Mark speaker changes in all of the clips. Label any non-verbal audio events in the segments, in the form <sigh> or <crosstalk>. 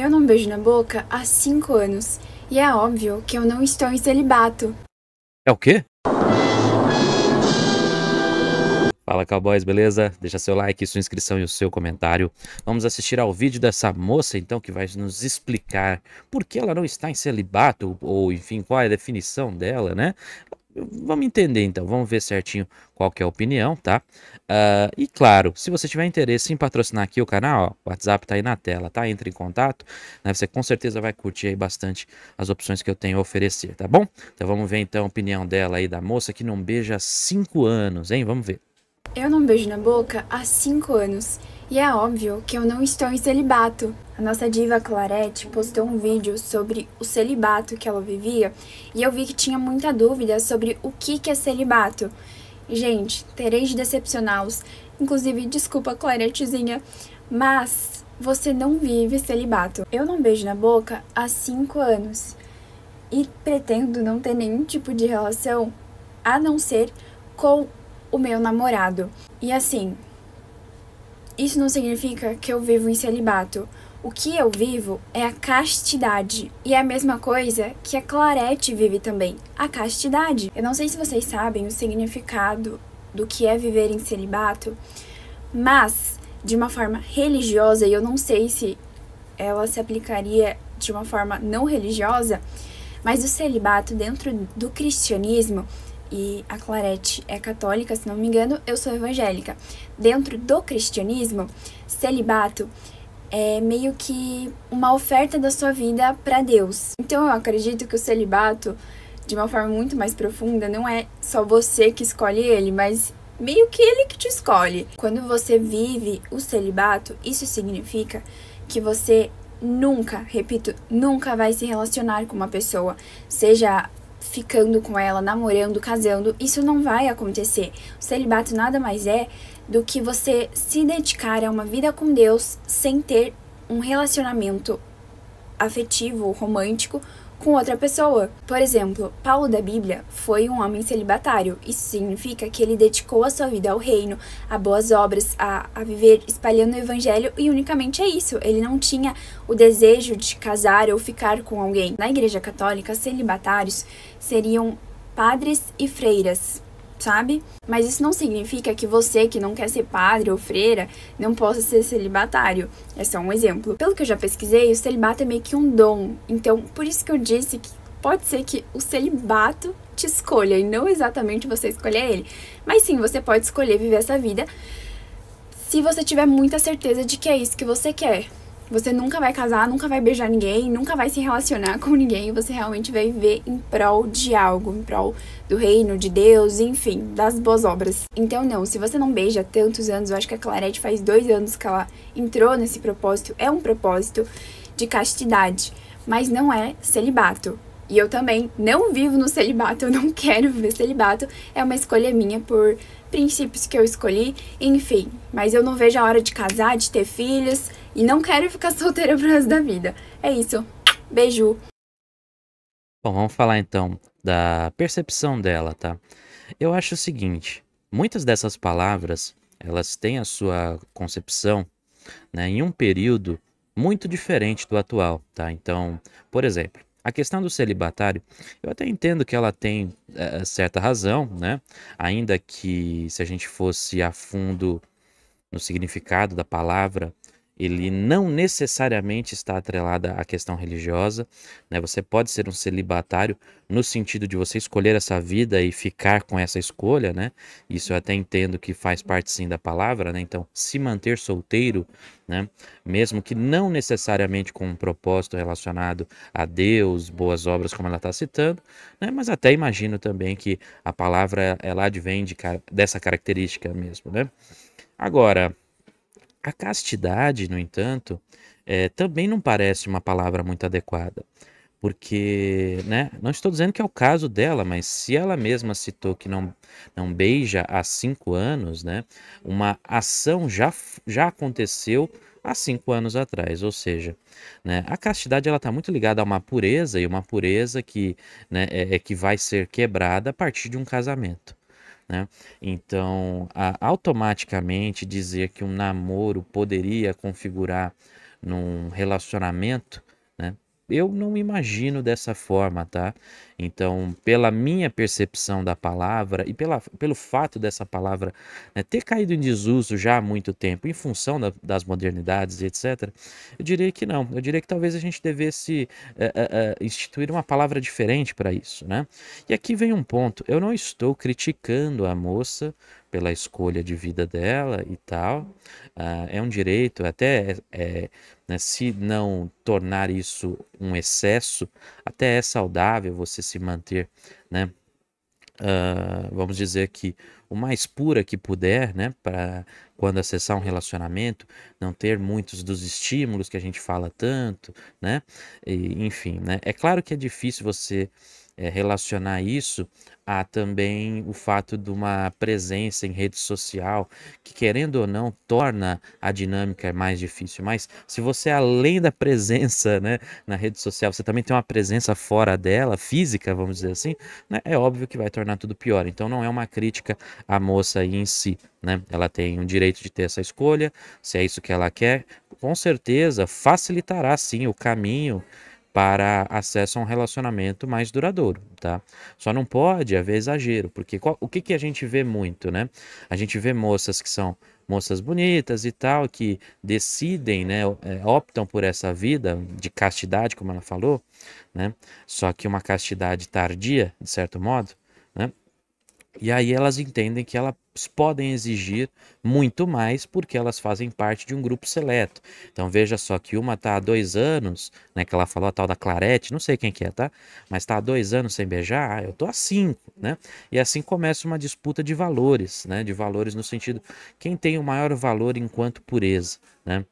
Speaker 1: Eu não beijo na boca há cinco anos. E é óbvio que eu não estou em celibato.
Speaker 2: É o quê? Fala cowboys, beleza? Deixa seu like, sua inscrição e o seu comentário. Vamos assistir ao vídeo dessa moça então que vai nos explicar por que ela não está em celibato ou enfim, qual é a definição dela, né? Vamos entender então, vamos ver certinho qual que é a opinião, tá? Uh, e claro, se você tiver interesse em patrocinar aqui o canal, ó, o WhatsApp tá aí na tela, tá? Entre em contato, né? Você com certeza vai curtir aí bastante as opções que eu tenho a oferecer, tá bom? Então vamos ver então a opinião dela aí da moça que não beija há 5 anos, hein? Vamos ver.
Speaker 1: Eu não beijo na boca há 5 anos. E é óbvio que eu não estou em celibato. A nossa diva Clarete postou um vídeo sobre o celibato que ela vivia e eu vi que tinha muita dúvida sobre o que, que é celibato. Gente, terei de decepcioná-los, inclusive desculpa Claretezinha, mas você não vive celibato. Eu não beijo na boca há 5 anos e pretendo não ter nenhum tipo de relação a não ser com o meu namorado. E assim, isso não significa que eu vivo em celibato. O que eu vivo é a castidade. E é a mesma coisa que a Clarete vive também, a castidade. Eu não sei se vocês sabem o significado do que é viver em celibato, mas de uma forma religiosa, e eu não sei se ela se aplicaria de uma forma não religiosa, mas o celibato dentro do cristianismo e a Clarete é católica, se não me engano, eu sou evangélica. Dentro do cristianismo, celibato é meio que uma oferta da sua vida para Deus. Então eu acredito que o celibato, de uma forma muito mais profunda, não é só você que escolhe ele, mas meio que ele que te escolhe. Quando você vive o celibato, isso significa que você nunca, repito, nunca vai se relacionar com uma pessoa, seja ficando com ela, namorando, casando, isso não vai acontecer. O celibato nada mais é do que você se dedicar a uma vida com Deus sem ter um relacionamento afetivo, romântico com outra pessoa. Por exemplo, Paulo da Bíblia foi um homem celibatário. Isso significa que ele dedicou a sua vida ao reino, a boas obras, a, a viver espalhando o evangelho e unicamente é isso. Ele não tinha o desejo de casar ou ficar com alguém. Na Igreja Católica, celibatários seriam padres e freiras sabe? Mas isso não significa que você que não quer ser padre ou freira não possa ser celibatário. É só um exemplo. Pelo que eu já pesquisei, o celibato é meio que um dom. Então, por isso que eu disse que pode ser que o celibato te escolha e não exatamente você escolher ele. Mas sim, você pode escolher viver essa vida se você tiver muita certeza de que é isso que você quer. Você nunca vai casar, nunca vai beijar ninguém, nunca vai se relacionar com ninguém. Você realmente vai viver em prol de algo, em prol do reino, de Deus, enfim, das boas obras. Então, não, se você não beija há tantos anos, eu acho que a Clarete faz dois anos que ela entrou nesse propósito. É um propósito de castidade, mas não é celibato. E eu também não vivo no celibato, eu não <laughs> quero viver celibato. É uma escolha minha por princípios que eu escolhi, enfim. Mas eu não vejo a hora de casar, de ter filhos e não quero ficar <laughs> solteira pro resto da vida. É isso. Beijo.
Speaker 2: Bom, vamos falar então da percepção dela, tá? Eu acho o seguinte, muitas dessas palavras, elas têm a sua concepção, né, em um período muito diferente do atual, tá? Então, por exemplo, a questão do celibatário, eu até entendo que ela tem é, certa razão, né? Ainda que se a gente fosse a fundo no significado da palavra, ele não necessariamente está atrelado à questão religiosa. Né? Você pode ser um celibatário no sentido de você escolher essa vida e ficar com essa escolha, né? Isso eu até entendo que faz parte sim da palavra, né? Então, se manter solteiro, né? Mesmo que não necessariamente com um propósito relacionado a Deus, boas obras, como ela está citando, né? Mas até imagino também que a palavra ela advém de, dessa característica mesmo, né? Agora, a castidade, no entanto, é, também não parece uma palavra muito adequada, porque, né, não estou dizendo que é o caso dela, mas se ela mesma citou que não, não beija há cinco anos, né, uma ação já, já aconteceu há cinco anos atrás, ou seja, né, a castidade ela está muito ligada a uma pureza e uma pureza que né, é, é que vai ser quebrada a partir de um casamento. Né? Então, a, automaticamente dizer que um namoro poderia configurar num relacionamento eu não imagino dessa forma, tá? Então, pela minha percepção da palavra e pela, pelo fato dessa palavra né, ter caído em desuso já há muito tempo, em função da, das modernidades e etc., eu diria que não. Eu diria que talvez a gente devesse eh, eh, eh, instituir uma palavra diferente para isso, né? E aqui vem um ponto: eu não estou criticando a moça pela escolha de vida dela e tal. Uh, é um direito, até é, é né? Se não tornar isso um excesso, até é saudável você se manter, né? Uh, vamos dizer que o mais pura que puder, né, para quando acessar um relacionamento, não ter muitos dos estímulos que a gente fala tanto, né, e, enfim, né, é claro que é difícil você é, relacionar isso a também o fato de uma presença em rede social, que querendo ou não, torna a dinâmica mais difícil. Mas se você, além da presença né, na rede social, você também tem uma presença fora dela, física, vamos dizer assim, né, é óbvio que vai tornar tudo pior. Então não é uma crítica à moça em si. Né? Ela tem o direito de ter essa escolha, se é isso que ela quer, com certeza facilitará sim o caminho para acesso a um relacionamento mais duradouro, tá? Só não pode haver exagero, porque qual, o que, que a gente vê muito, né? A gente vê moças que são moças bonitas e tal, que decidem, né, é, optam por essa vida de castidade, como ela falou, né? Só que uma castidade tardia, de certo modo, né? E aí elas entendem que elas podem exigir muito mais porque elas fazem parte de um grupo seleto. Então veja só que uma está há dois anos, né, que ela falou a tal da Clarete, não sei quem que é, tá? Mas está há dois anos sem beijar, ah, eu tô há cinco, né? E assim começa uma disputa de valores, né? De valores no sentido, quem tem o maior valor enquanto pureza, né?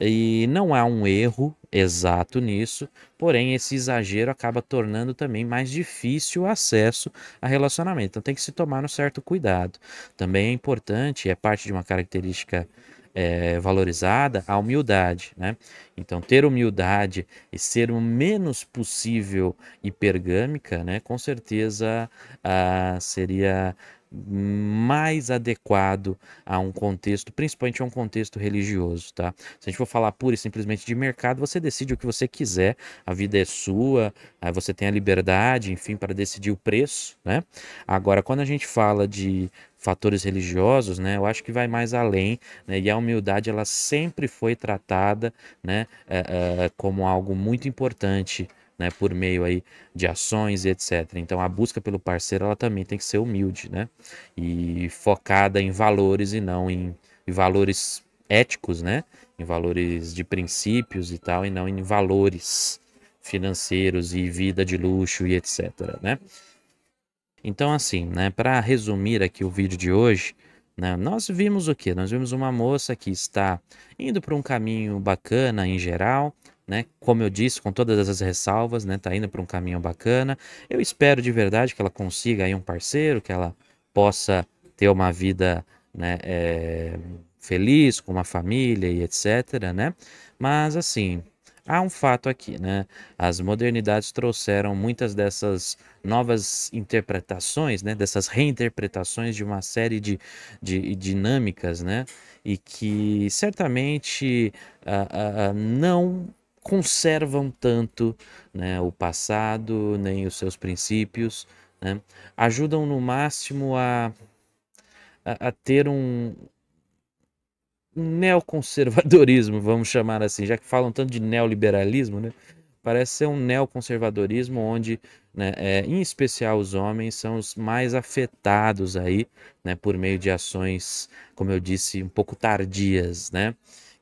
Speaker 2: E não há um erro exato nisso, porém esse exagero acaba tornando também mais difícil o acesso a relacionamento. Então tem que se tomar um certo cuidado. Também é importante, é parte de uma característica é, valorizada, a humildade. Né? Então, ter humildade e ser o menos possível hipergâmica, né, com certeza ah, seria mais adequado a um contexto, principalmente a um contexto religioso, tá? Se a gente for falar pura e simplesmente de mercado, você decide o que você quiser, a vida é sua, você tem a liberdade, enfim, para decidir o preço, né? Agora, quando a gente fala de fatores religiosos, né? Eu acho que vai mais além, né? E a humildade ela sempre foi tratada, né? É, é, como algo muito importante, né? Por meio aí de ações e etc. Então a busca pelo parceiro ela também tem que ser humilde, né? E focada em valores e não em, em valores éticos, né? Em valores de princípios e tal, e não em valores financeiros e vida de luxo e etc, né? Então, assim, né, para resumir aqui o vídeo de hoje, né, nós vimos o que? Nós vimos uma moça que está indo para um caminho bacana em geral, né? Como eu disse, com todas as ressalvas, né? Tá indo para um caminho bacana. Eu espero de verdade que ela consiga aí um parceiro, que ela possa ter uma vida, né? É, feliz com uma família e etc, né? Mas assim, há um fato aqui, né? As modernidades trouxeram muitas dessas novas interpretações, né? Dessas reinterpretações de uma série de, de dinâmicas, né? E que certamente uh, uh, não conservam tanto né, o passado nem os seus princípios, né? Ajudam no máximo a a, a ter um, neoconservadorismo, vamos chamar assim, já que falam tanto de neoliberalismo, né? Parece ser um neoconservadorismo onde, né, é, em especial, os homens são os mais afetados aí, né, por meio de ações, como eu disse, um pouco tardias, né,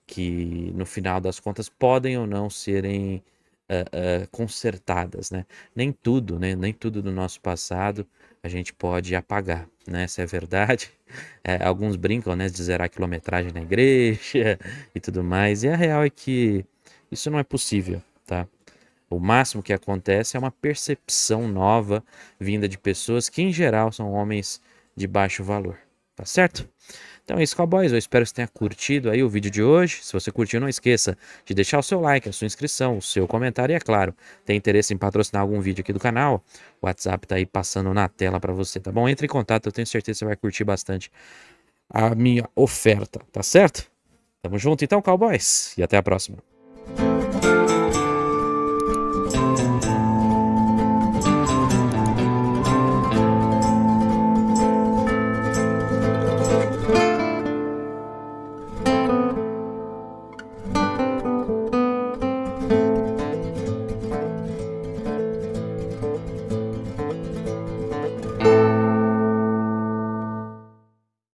Speaker 2: que no final das contas podem ou não serem uh, uh, consertadas, né? Nem tudo, né? Nem tudo do nosso passado a gente pode apagar, né? Isso é verdade. <laughs> É, alguns brincam, né, de zerar a quilometragem na igreja <laughs> e tudo mais. E a real é que isso não é possível, tá? O máximo que acontece é uma percepção nova vinda de pessoas que, em geral, são homens de baixo valor, tá certo? Então é isso, cowboys. Eu espero que você tenha curtido aí o vídeo de hoje. Se você curtiu, não esqueça de deixar o seu like, a sua inscrição, o seu comentário e, é claro, tem interesse em patrocinar algum vídeo aqui do canal, o WhatsApp tá aí passando na tela para você, tá bom? Entre em contato, eu tenho certeza que você vai curtir bastante a minha oferta, tá certo? Tamo junto então, cowboys, e até a próxima.